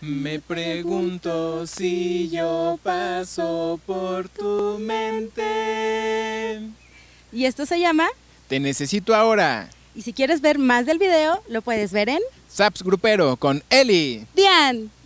Me pregunto si yo paso por tu mente. Y esto se llama Te necesito ahora. Y si quieres ver más del video, lo puedes ver en Saps Grupero con Eli, Dian